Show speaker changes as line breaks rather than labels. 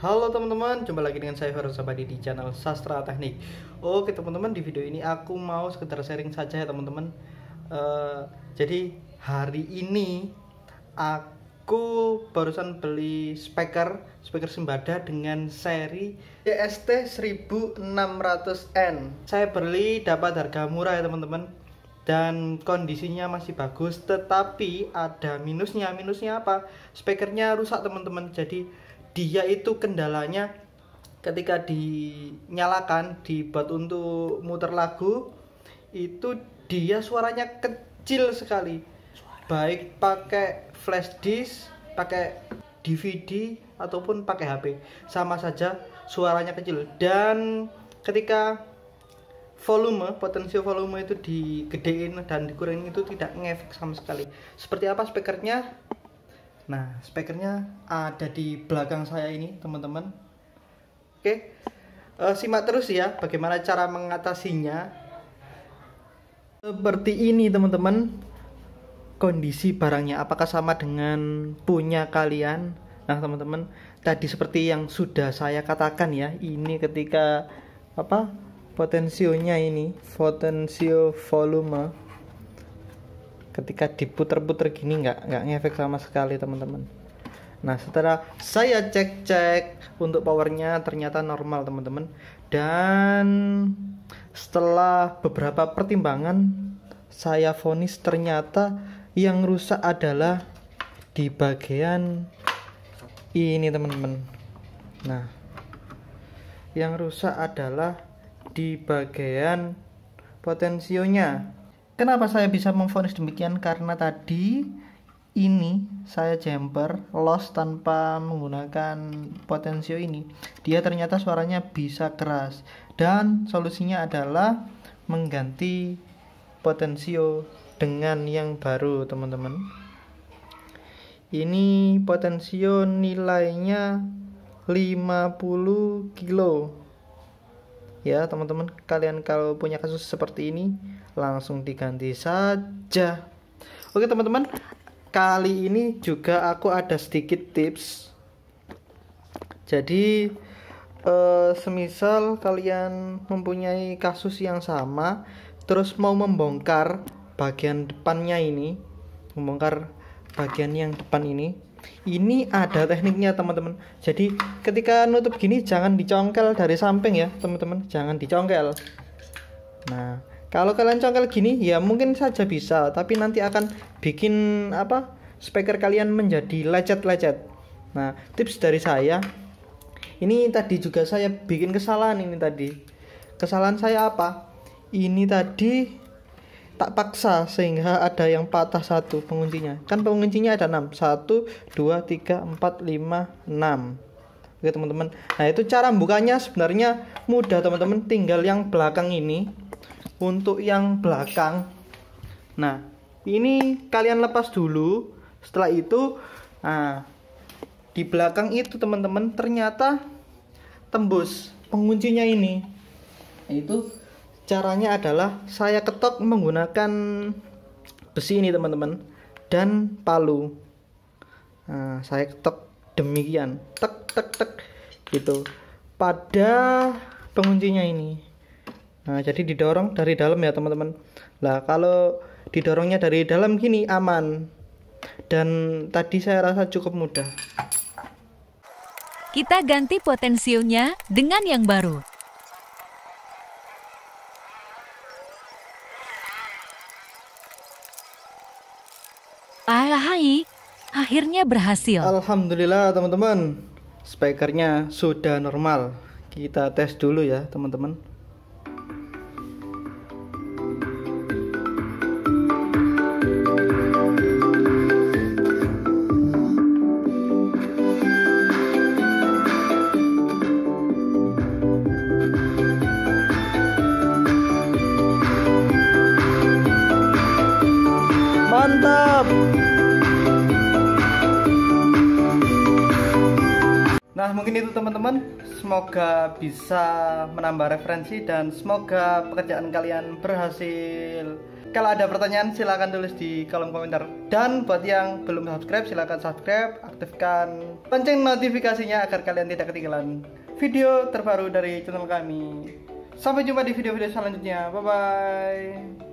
Halo teman-teman, jumpa lagi dengan saya Farul Sabadi di channel Sastra Teknik Oke teman-teman, di video ini aku mau sekedar sharing saja ya teman-teman uh, Jadi hari ini aku barusan beli speaker Speaker sembada dengan seri EST 1600N Saya beli dapat harga murah ya teman-teman dan kondisinya masih bagus tetapi ada minusnya minusnya apa speakernya rusak teman-teman jadi dia itu kendalanya ketika dinyalakan dibuat untuk muter lagu itu dia suaranya kecil sekali Suara. baik pakai flash disk pakai DVD ataupun pakai HP sama saja suaranya kecil dan ketika volume potensi volume itu digedein dan dikurangin itu tidak ngefek sama sekali seperti apa speakernya? Nah, spekernya ada di belakang saya ini, teman-teman. Oke, uh, simak terus ya bagaimana cara mengatasinya. Seperti ini, teman-teman. Kondisi barangnya apakah sama dengan punya kalian? Nah, teman-teman, tadi seperti yang sudah saya katakan ya, ini ketika apa? potensionya ini, potensio volume ketika diputer-puter gini nggak nggak ngefek sama sekali teman-teman nah setelah saya cek-cek untuk powernya ternyata normal teman-teman dan setelah beberapa pertimbangan saya vonis ternyata yang rusak adalah di bagian ini teman-teman nah yang rusak adalah di bagian potensionya Kenapa saya bisa memfonis demikian? Karena tadi ini saya jumper loss tanpa menggunakan potensio ini. Dia ternyata suaranya bisa keras dan solusinya adalah mengganti potensio dengan yang baru, teman-teman. Ini potensio nilainya 50 kilo. Ya, teman-teman, kalian kalau punya kasus seperti ini langsung diganti saja oke teman-teman kali ini juga aku ada sedikit tips jadi eh, semisal kalian mempunyai kasus yang sama terus mau membongkar bagian depannya ini membongkar bagian yang depan ini ini ada tekniknya teman-teman jadi ketika nutup gini jangan dicongkel dari samping ya teman-teman jangan dicongkel nah kalau kalian congkel gini ya mungkin saja bisa, tapi nanti akan bikin apa? speaker kalian menjadi lecet-lecet. Nah, tips dari saya ini tadi juga saya bikin kesalahan ini tadi. Kesalahan saya apa? Ini tadi tak paksa sehingga ada yang patah satu penguncinya. Kan penguncinya ada 6. 1 2 3 4 5 6 oke teman-teman nah itu cara bukanya sebenarnya mudah teman-teman tinggal yang belakang ini untuk yang belakang nah ini kalian lepas dulu setelah itu nah di belakang itu teman-teman ternyata tembus penguncinya ini nah, itu caranya adalah saya ketok menggunakan besi ini teman-teman dan palu nah, saya ketok demikian tek tek tek gitu pada penguncinya ini Nah, jadi didorong dari dalam ya, teman-teman. Lah, kalau didorongnya dari dalam gini aman. Dan tadi saya rasa cukup mudah. Kita ganti potensialnya dengan yang baru. Alahai, akhirnya berhasil. Alhamdulillah, teman-teman. spekernya sudah normal. Kita tes dulu ya, teman-teman. mantap Nah mungkin itu teman-teman Semoga bisa menambah referensi Dan semoga pekerjaan kalian berhasil Kalau ada pertanyaan silahkan tulis di kolom komentar Dan buat yang belum subscribe silahkan subscribe Aktifkan lonceng notifikasinya Agar kalian tidak ketinggalan video terbaru dari channel kami Sampai jumpa di video-video selanjutnya Bye-bye